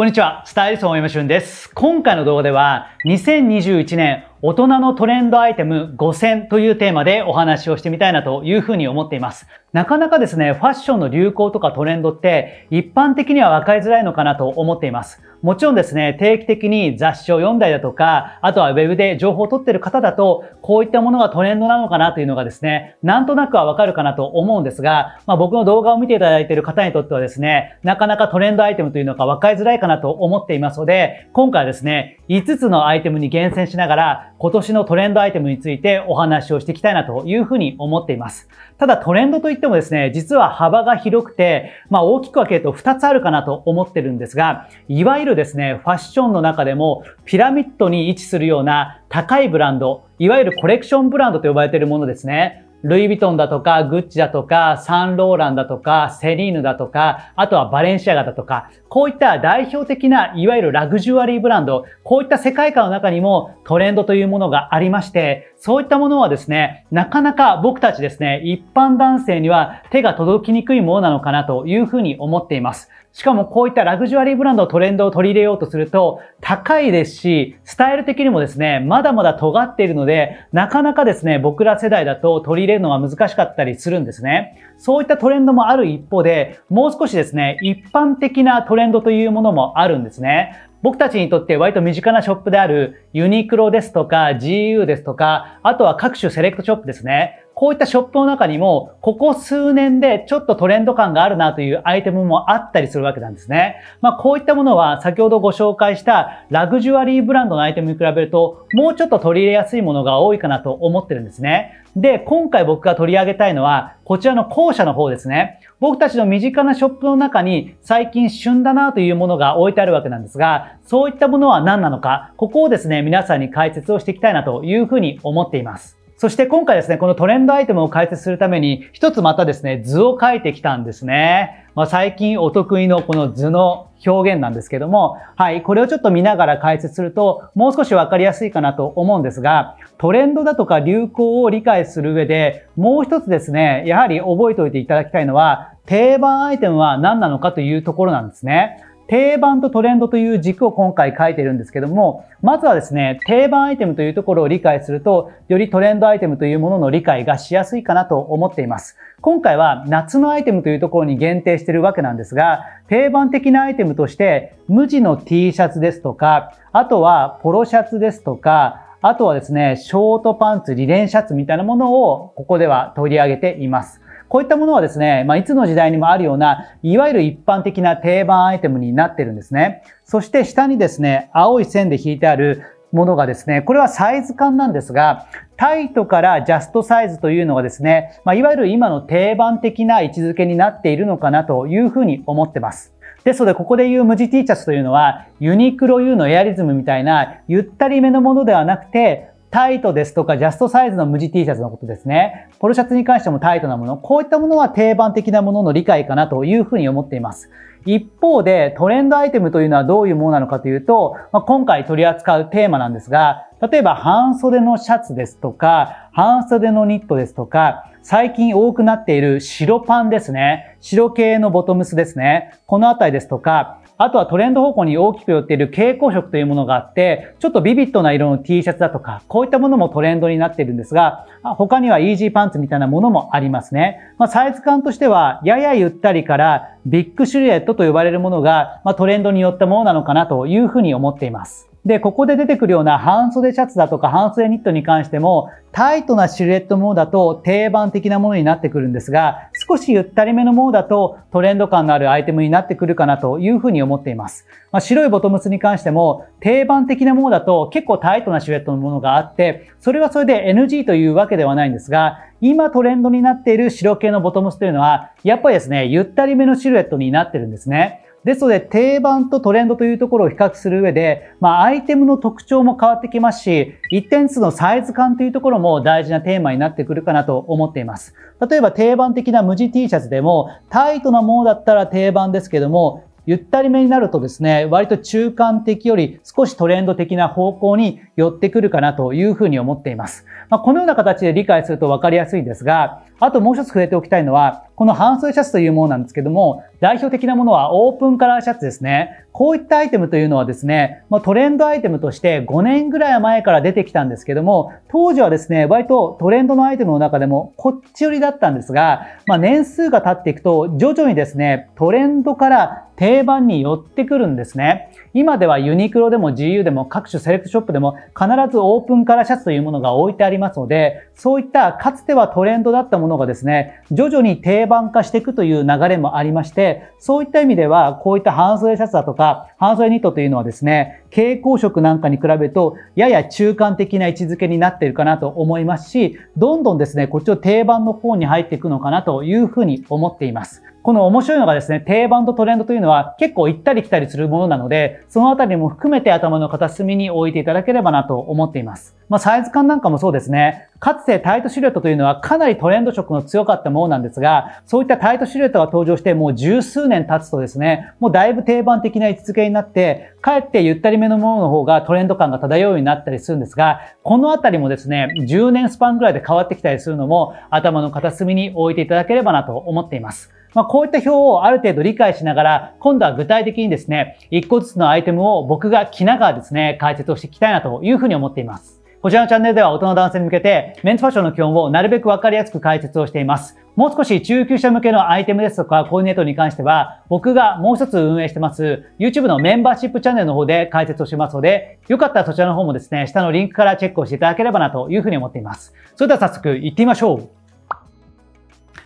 こんにちは、スタイリストの山俊です。今回の動画では、2021年大人のトレンドアイテム5 0 0 0というテーマでお話をしてみたいなというふうに思っています。なかなかですね、ファッションの流行とかトレンドって一般的には分かりづらいのかなと思っています。もちろんですね、定期的に雑誌を読んだりだとか、あとは web で情報を取ってる方だと、こういったものがトレンドなのかなというのがですね、なんとなくはわかるかなと思うんですが、まあ、僕の動画を見ていただいている方にとってはですね、なかなかトレンドアイテムというのが分かりづらいかなと思っていますので、今回はですね、5つのアイテムに厳選しながら、今年のトレンドアイテムについてお話をしていきたいなというふうに思っています。ただトレンドといってもですね、実は幅が広くて、まあ大きく分けると2つあるかなと思ってるんですが、いわゆるですね、ファッションの中でもピラミッドに位置するような高いブランド、いわゆるコレクションブランドと呼ばれているものですね。ルイ・ヴィトンだとか、グッチだとか、サンローランだとか、セリーヌだとか、あとはバレンシアガだとか、こういった代表的ないわゆるラグジュアリーブランド、こういった世界観の中にもトレンドというものがありまして、そういったものはですね、なかなか僕たちですね、一般男性には手が届きにくいものなのかなというふうに思っています。しかもこういったラグジュアリーブランドのトレンドを取り入れようとすると高いですし、スタイル的にもですね、まだまだ尖っているので、なかなかですね、僕ら世代だと取り入れれるのは難しかったりするんですね。そういったトレンドもある一方で、もう少しですね、一般的なトレンドというものもあるんですね。僕たちにとって割と身近なショップであるユニクロですとか GU ですとか、あとは各種セレクトショップですね。こういったショップの中にも、ここ数年でちょっとトレンド感があるなというアイテムもあったりするわけなんですね。まあ、こういったものは先ほどご紹介したラグジュアリーブランドのアイテムに比べると、もうちょっと取り入れやすいものが多いかなと思ってるんですね。で、今回僕が取り上げたいのは、こちらの校舎の方ですね。僕たちの身近なショップの中に最近旬だなというものが置いてあるわけなんですが、そういったものは何なのか、ここをですね、皆さんに解説をしていきたいなというふうに思っています。そして今回ですね、このトレンドアイテムを解説するために、一つまたですね、図を書いてきたんですね。まあ、最近お得意のこの図の表現なんですけども、はい、これをちょっと見ながら解説すると、もう少しわかりやすいかなと思うんですが、トレンドだとか流行を理解する上で、もう一つですね、やはり覚えておいていただきたいのは、定番アイテムは何なのかというところなんですね。定番とトレンドという軸を今回書いてるんですけども、まずはですね、定番アイテムというところを理解すると、よりトレンドアイテムというものの理解がしやすいかなと思っています。今回は夏のアイテムというところに限定してるわけなんですが、定番的なアイテムとして、無地の T シャツですとか、あとはポロシャツですとか、あとはですね、ショートパンツ、リレンシャツみたいなものをここでは取り上げています。こういったものはですね、まあ、いつの時代にもあるような、いわゆる一般的な定番アイテムになってるんですね。そして下にですね、青い線で引いてあるものがですね、これはサイズ感なんですが、タイトからジャストサイズというのがですね、まあ、いわゆる今の定番的な位置づけになっているのかなというふうに思ってます。ですので、ここで言う無地 T シャツというのは、ユニクロ U のエアリズムみたいな、ゆったりめのものではなくて、タイトですとかジャストサイズの無地 T シャツのことですね。ポロシャツに関してもタイトなもの、こういったものは定番的なものの理解かなというふうに思っています。一方でトレンドアイテムというのはどういうものなのかというと、まあ、今回取り扱うテーマなんですが、例えば半袖のシャツですとか、半袖のニットですとか、最近多くなっている白パンですね。白系のボトムスですね。このあたりですとか、あとはトレンド方向に大きく寄っている蛍光色というものがあって、ちょっとビビッドな色の T シャツだとか、こういったものもトレンドになっているんですが、他にはイージーパンツみたいなものもありますね。まあ、サイズ感としては、ややゆったりからビッグシルエットと呼ばれるものが、まあ、トレンドによったものなのかなというふうに思っています。で、ここで出てくるような半袖シャツだとか半袖ニットに関しても、タイトなシルエットものだと定番的なものになってくるんですが、少しゆったりめのものだとトレンド感のあるアイテムになってくるかなというふうに思っています。まあ、白いボトムスに関しても、定番的なものだと結構タイトなシルエットのものがあって、それはそれで NG というわけではないんですが、今トレンドになっている白系のボトムスというのは、やっぱりですね、ゆったりめのシルエットになってるんですね。ですので定番とトレンドというところを比較する上で、まあ、アイテムの特徴も変わってきますし一点数のサイズ感というところも大事なテーマになってくるかなと思っています例えば定番的な無地 T シャツでもタイトなものだったら定番ですけどもゆったりめになるとですね、割と中間的より少しトレンド的な方向に寄ってくるかなというふうに思っています。まあ、このような形で理解すると分かりやすいんですが、あともう一つ触れておきたいのは、この半袖シャツというものなんですけども、代表的なものはオープンカラーシャツですね。こういったアイテムというのはですね、まトレンドアイテムとして5年ぐらい前から出てきたんですけども、当時はですね、割とトレンドのアイテムの中でもこっち寄りだったんですが、まあ、年数が経っていくと徐々にですね、トレンドから定番に寄ってくるんですね。今ではユニクロでも GU でも各種セレクトショップでも必ずオープンカラーシャツというものが置いてありますので、そういったかつてはトレンドだったものがですね、徐々に定番化していくという流れもありまして、そういった意味では、こういった半袖シャツだとか、半袖ニットというのはですね、蛍光色なんかに比べると、やや中間的な位置づけになっているかなと思いますし、どんどんですね、こっちを定番の方に入っていくのかなというふうに思っています。この面白いのがですね、定番とトレンドというのは結構行ったり来たりするものなので、そのあたりも含めて頭の片隅に置いていただければなと思っています。まあ、サイズ感なんかもそうですね。かつてタイトシルエットというのはかなりトレンド色の強かったものなんですが、そういったタイトシルエットが登場してもう十数年経つとですね、もうだいぶ定番的な位置づけになって、かえってゆったりめのものの方がトレンド感が漂うようになったりするんですが、このあたりもですね、10年スパンぐらいで変わってきたりするのも頭の片隅に置いていただければなと思っています。まあ、こういった表をある程度理解しながら、今度は具体的にですね、一個ずつのアイテムを僕が着ながらですね、解説をしていきたいなというふうに思っています。こちらのチャンネルでは大人の男性に向けて、メンズファッションの基本をなるべくわかりやすく解説をしています。もう少し中級者向けのアイテムですとかコーディネートに関しては、僕がもう一つ運営してます YouTube のメンバーシップチャンネルの方で解説をしますので、よかったらそちらの方もですね、下のリンクからチェックをしていただければなというふうに思っています。それでは早速行ってみましょう。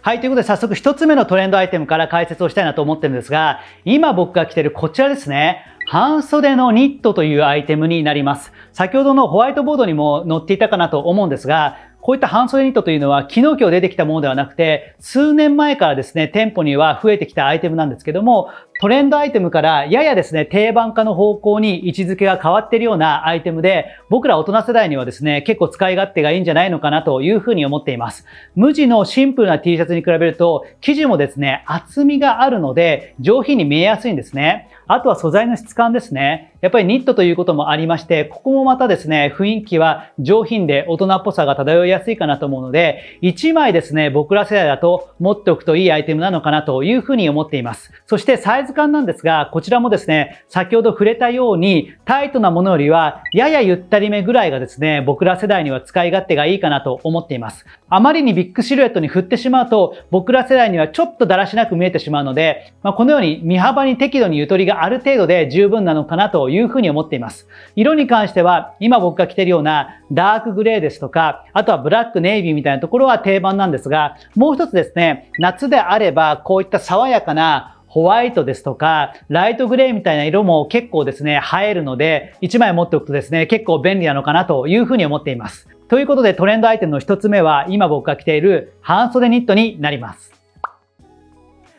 はい、ということで早速1つ目のトレンドアイテムから解説をしたいなと思ってるんですが、今僕が着てるこちらですね。半袖のニットというアイテムになります。先ほどのホワイトボードにも載っていたかなと思うんですが、こういった半袖ニットというのは昨日今日出てきたものではなくて、数年前からですね、店舗には増えてきたアイテムなんですけども、トレンドアイテムからややですね、定番化の方向に位置づけが変わっているようなアイテムで、僕ら大人世代にはですね、結構使い勝手がいいんじゃないのかなというふうに思っています。無地のシンプルな T シャツに比べると、生地もですね、厚みがあるので、上品に見えやすいんですね。あとは素材の質感ですね。やっぱりニットということもありまして、ここもまたですね、雰囲気は上品で大人っぽさが漂いやすいかなと思うので、1枚ですね、僕ら世代だと持っておくといいアイテムなのかなというふうに思っています。そしてサイズ感なんですが、こちらもですね、先ほど触れたように、タイトなものよりは、ややゆったりめぐらいがですね、僕ら世代には使い勝手がいいかなと思っています。あまりにビッグシルエットに振ってしまうと、僕ら世代にはちょっとだらしなく見えてしまうので、まあ、このように身幅に適度にゆとりがある程度で十分なのかなといういうふうに思っています。色に関しては、今僕が着てるようなダークグレーですとか、あとはブラックネイビーみたいなところは定番なんですが、もう一つですね、夏であれば、こういった爽やかなホワイトですとか、ライトグレーみたいな色も結構ですね、映えるので、1枚持っておくとですね、結構便利なのかなというふうに思っています。ということでトレンドアイテムの1つ目は、今僕が着ている半袖ニットになります。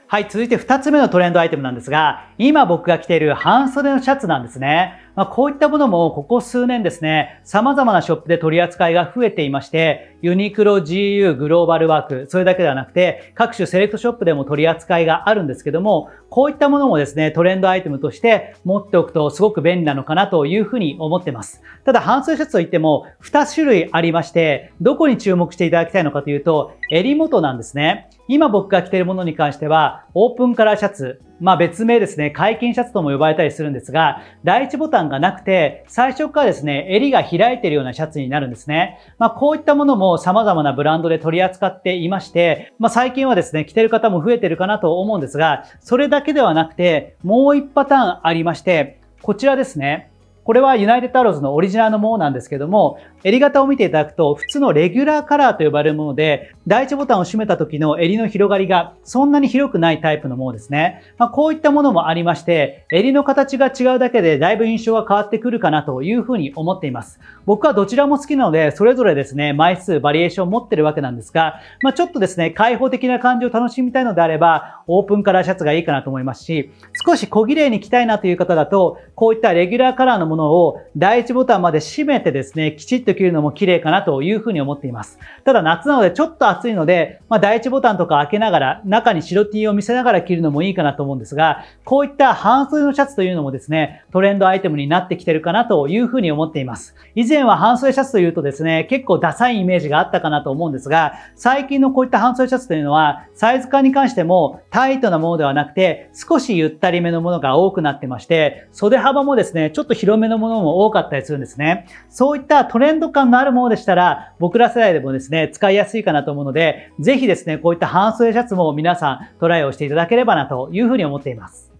はい、続いて2つ目のトレンドアイテムなんですが、今僕が着ている半袖のシャツなんですね。まあ、こういったものもここ数年ですね、様々なショップで取り扱いが増えていまして、ユニクロ、GU、グローバルワーク、それだけではなくて、各種セレクトショップでも取り扱いがあるんですけども、こういったものもですね、トレンドアイテムとして持っておくとすごく便利なのかなというふうに思ってます。ただ、半数シャツといっても2種類ありまして、どこに注目していただきたいのかというと、襟元なんですね。今僕が着ているものに関しては、オープンカラーシャツ、まあ別名ですね、解禁シャツとも呼ばれたりするんですが、第一ボタンがなくて、最初からですね、襟が開いているようなシャツになるんですね。まあこういったものも様々なブランドで取り扱っていまして、まあ最近はですね、着てる方も増えてるかなと思うんですが、それだけではなくて、もう一パターンありまして、こちらですね。これはユナイテッドアローズのオリジナルのものなんですけども、襟型を見ていただくと、普通のレギュラーカラーと呼ばれるもので、第一ボタンを閉めた時の襟の広がりがそんなに広くないタイプのものですね。まあ、こういったものもありまして、襟の形が違うだけでだいぶ印象が変わってくるかなというふうに思っています。僕はどちらも好きなので、それぞれですね、枚数、バリエーションを持ってるわけなんですが、まあ、ちょっとですね、開放的な感じを楽しみたいのであれば、オープンカラーシャツがいいかなと思いますし、少し小綺麗に着たいなという方だと、こういったレギュラーカラーのものものを第1ボタンまで閉めてですね、きちっと切るのも綺麗かなというふうに思っています。ただ夏なのでちょっと暑いので、まあ、第1ボタンとか開けながら、中に白 T を見せながら着るのもいいかなと思うんですが、こういった半袖のシャツというのもですね、トレンドアイテムになってきてるかなというふうに思っています。以前は半袖シャツというとですね、結構ダサいイメージがあったかなと思うんですが、最近のこういった半袖シャツというのは、サイズ感に関してもタイトなものではなくて、少しゆったりめのものが多くなってまして、袖幅もですね、ちょっと広めめのものも多かったりするんですね。そういったトレンド感のあるものでしたら、僕ら世代でもですね、使いやすいかなと思うので、ぜひですね、こういった半袖シャツも皆さんトライをしていただければなというふうに思っています。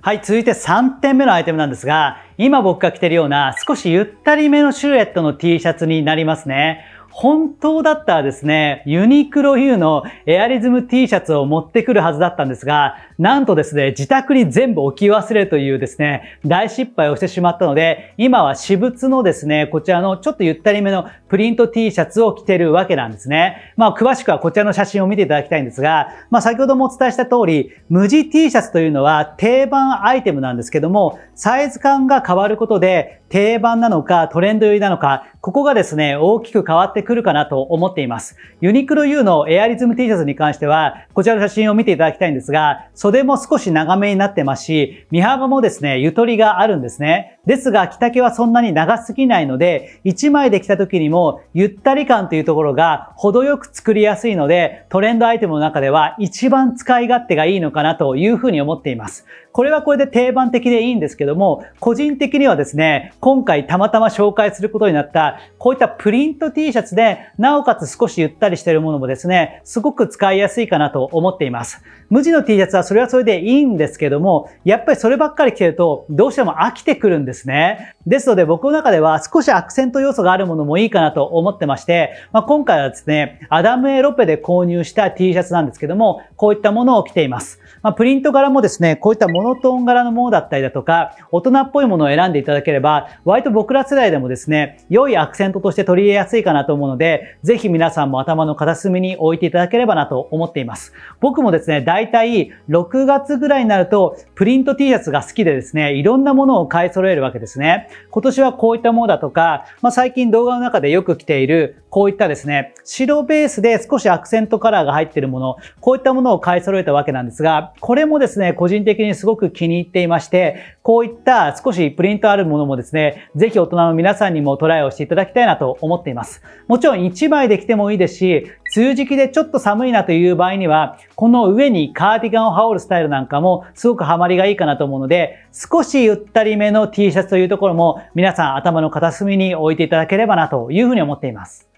はい、続いて3点目のアイテムなんですが、今僕が着てるような少しゆったりめのシルエットの T シャツになりますね。本当だったらですね、ユニクロ U のエアリズム T シャツを持ってくるはずだったんですが、なんとですね、自宅に全部置き忘れというですね、大失敗をしてしまったので、今は私物のですね、こちらのちょっとゆったりめのプリント T シャツを着てるわけなんですね。まあ、詳しくはこちらの写真を見ていただきたいんですが、まあ、先ほどもお伝えした通り、無地 T シャツというのは定番アイテムなんですけども、サイズ感が変わることで、定番なのかトレンド寄りなのか、ここがですね、大きく変わってくるかなと思っています。ユニクロ U のエアリズム T シャツに関しては、こちらの写真を見ていただきたいんですが、袖も少し長めになってますし、身幅もですね、ゆとりがあるんですね。ですが、着丈はそんなに長すぎないので、1枚で着た時にも、ゆったり感というところが程よく作りやすいので、トレンドアイテムの中では一番使い勝手がいいのかなというふうに思っています。これはこれで定番的でいいんですけども、個人的にはですね、今回たまたま紹介することになった、こういったプリント T シャツで、なおかつ少しゆったりしているものもですね、すごく使いやすいかなと思っています。無地の T シャツはそれはそれでいいんですけども、やっぱりそればっかり着てると、どうしても飽きてくるんですですね。ですので僕の中では少しアクセント要素があるものもいいかなと思ってまして、まあ、今回はですね、アダム・エ・ロペで購入した T シャツなんですけども、こういったものを着ています。まあ、プリント柄もですね、こういったモノトーン柄のものだったりだとか、大人っぽいものを選んでいただければ、割と僕ら世代でもですね、良いアクセントとして取り入れやすいかなと思うので、ぜひ皆さんも頭の片隅に置いていただければなと思っています。僕もですね、だいたい6月ぐらいになると、プリント T シャツが好きでですね、いろんなものを買い揃えるわけですね。今年はこういったものだとか、まあ、最近動画の中でよく来ている、こういったですね、白ベースで少しアクセントカラーが入っているもの、こういったものを買い揃えたわけなんですが、これもですね、個人的にすごく気に入っていまして、こういった少しプリントあるものもですね、ぜひ大人の皆さんにもトライをしていただきたいなと思っています。もちろん1枚で着てもいいですし、梅雨時期でちょっと寒いなという場合には、この上にカーディガンを羽織るスタイルなんかもすごくハマりがいいかなと思うので、少しゆったりめの T T シャツというところも皆さん頭の片隅に置いていただければなというふうに思っています。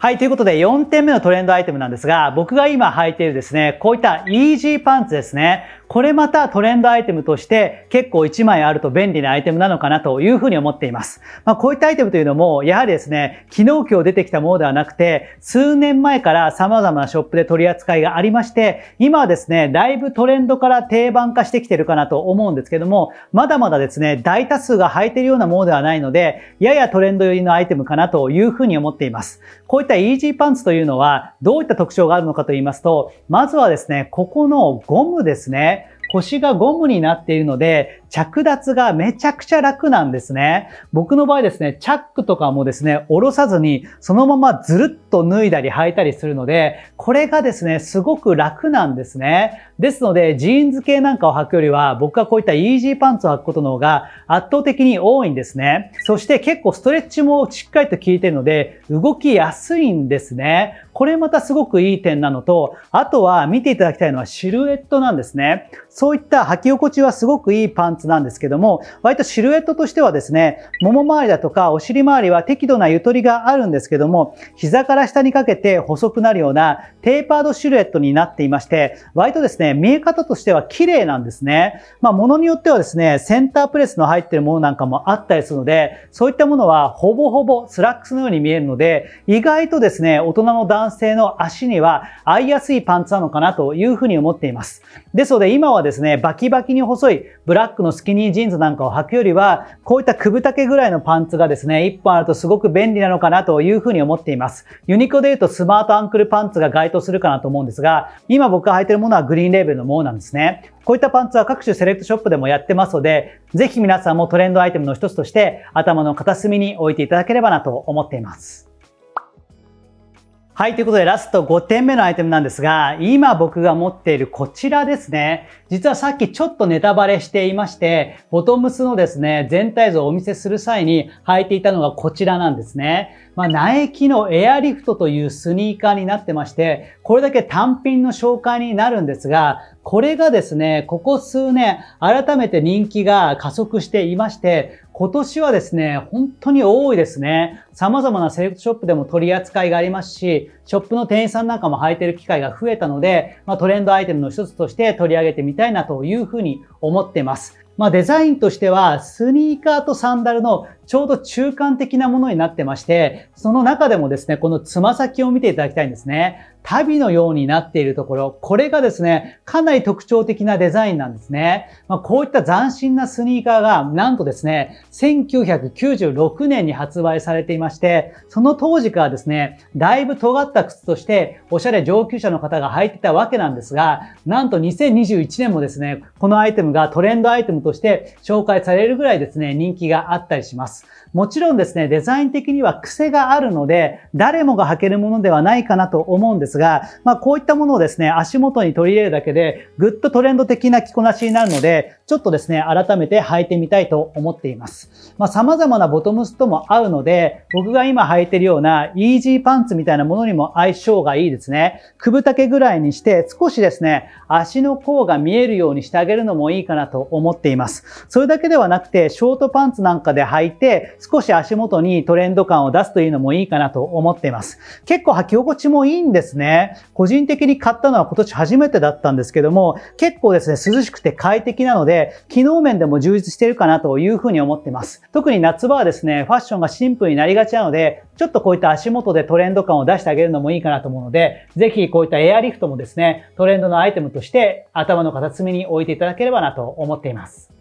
はい、ということで4点目のトレンドアイテムなんですが、僕が今履いているですね、こういったイージーパンツですね。これまたトレンドアイテムとして結構1枚あると便利なアイテムなのかなというふうに思っています。まあ、こういったアイテムというのも、やはりですね、昨日今日出てきたものではなくて、数年前から様々なショップで取り扱いがありまして、今はですね、だいぶトレンドから定番化してきてるかなと思うんですけども、まだまだですね、大多数が履いてるようなものではないので、ややトレンド寄りのアイテムかなというふうに思っています。こういったイージーパンツというのは、どういった特徴があるのかと言いますと、まずはですね、ここのゴムですね。腰がゴムになっているので、着脱がめちゃくちゃ楽なんですね。僕の場合ですね、チャックとかもですね、下ろさずに、そのままずるっと脱いだり履いたりするので、これがですね、すごく楽なんですね。ですので、ジーンズ系なんかを履くよりは、僕はこういったイージーパンツを履くことの方が圧倒的に多いんですね。そして結構ストレッチもしっかりと効いてるので、動きやすいんですね。これまたすごくいい点なのと、あとは見ていただきたいのはシルエットなんですね。そういった履き心地はすごくいいパンツツなんですけども、割とシルエットとしてはですね、もも周りだとかお尻周りは適度なゆとりがあるんですけども、膝から下にかけて細くなるようなテーパードシルエットになっていまして、割とですね、見え方としては綺麗なんですね。まあ、ものによってはですね、センタープレスの入ってるものなんかもあったりするので、そういったものはほぼほぼスラックスのように見えるので、意外とですね、大人の男性の足には合いやすいパンツなのかなというふうに思っています。ですので今はですね、バキバキに細いブラックののスキニージーンズなんかを履くよりは、こういったくぶ丈ぐらいのパンツがですね、1本あるとすごく便利なのかなというふうに思っています。ユニクロで言うとスマートアンクルパンツが該当するかなと思うんですが、今僕が履いてるものはグリーンレーベルのものなんですね。こういったパンツは各種セレクトショップでもやってますので、ぜひ皆さんもトレンドアイテムの一つとして頭の片隅に置いていただければなと思っています。はい、ということでラスト5点目のアイテムなんですが、今僕が持っているこちらですね。実はさっきちょっとネタバレしていまして、ボトムスのですね、全体像をお見せする際に履いていたのがこちらなんですね。まあ、ナイキのエアリフトというスニーカーになってまして、これだけ単品の紹介になるんですが、これがですね、ここ数年、改めて人気が加速していまして、今年はですね、本当に多いですね。様々なセレクトショップでも取り扱いがありますし、ショップの店員さんなんかも履いてる機会が増えたので、まあ、トレンドアイテムの一つとして取り上げてみたいなというふうに思っています。まあ、デザインとしては、スニーカーとサンダルのちょうど中間的なものになってまして、その中でもですね、このつま先を見ていただきたいんですね。旅のようになっているところ、これがですね、かなり特徴的なデザインなんですね。まあ、こういった斬新なスニーカーが、なんとですね、1996年に発売されていまして、その当時からですね、だいぶ尖った靴として、おしゃれ上級者の方が履いてたわけなんですが、なんと2021年もですね、このアイテムがトレンドアイテムとして紹介されるぐらいですね、人気があったりします。もちろんですね、デザイン的には癖があるので、誰もが履けるものではないかなと思うんですですが、まあ、こういったものをですね、足元に取り入れるだけで、ぐっとトレンド的な着こなしになるので、ちょっとですね、改めて履いてみたいと思っています。まあ、様々なボトムスとも合うので、僕が今履いてるようなイージーパンツみたいなものにも相性がいいですね。くた丈ぐらいにして、少しですね、足の甲が見えるようにしてあげるのもいいかなと思っています。それだけではなくて、ショートパンツなんかで履いて、少し足元にトレンド感を出すというのもいいかなと思っています。結構履き心地もいいんですね。ね。個人的に買ったのは今年初めてだったんですけども、結構ですね、涼しくて快適なので、機能面でも充実してるかなというふうに思ってます。特に夏場はですね、ファッションがシンプルになりがちなので、ちょっとこういった足元でトレンド感を出してあげるのもいいかなと思うので、ぜひこういったエアリフトもですね、トレンドのアイテムとして頭の片隅に置いていただければなと思っています。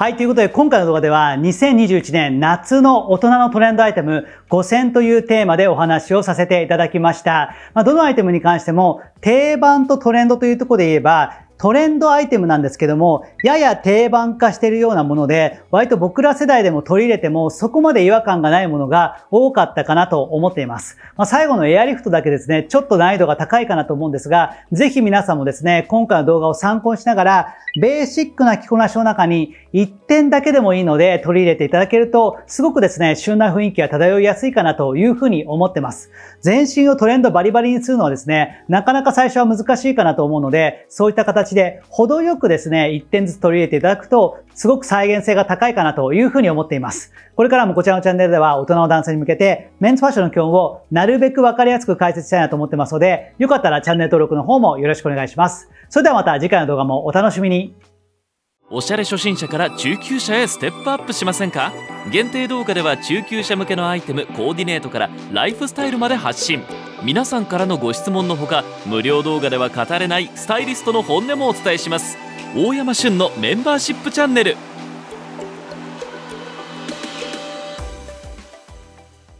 はい、ということで今回の動画では2021年夏の大人のトレンドアイテム5000というテーマでお話をさせていただきました。まあ、どのアイテムに関しても定番とトレンドというところで言えばトレンドアイテムなんですけども、やや定番化しているようなもので、割と僕ら世代でも取り入れてもそこまで違和感がないものが多かったかなと思っています。まあ、最後のエアリフトだけですね、ちょっと難易度が高いかなと思うんですが、ぜひ皆さんもですね、今回の動画を参考にしながら、ベーシックな着こなしの中に1点だけでもいいので取り入れていただけると、すごくですね、旬な雰囲気が漂いやすいかなというふうに思ってます。全身をトレンドバリバリにするのはですね、なかなか最初は難しいかなと思うので、そういった形で程よくですね、1点ずつ取り入れていただくと、すごく再現性が高いかなというふうに思っています。これからもこちらのチャンネルでは大人の男性に向けて、メンズファッションの基本をなるべくわかりやすく解説したいなと思ってますので、よかったらチャンネル登録の方もよろしくお願いします。それではまた次回の動画もお楽しみに。おしゃれ初心者から中級者へステップアップしませんか限定動画では中級者向けのアイテムコーディネートからライフスタイルまで発信皆さんからのご質問のほか無料動画では語れないスタイリストの本音もお伝えします大山旬のメンバーシップチャンネル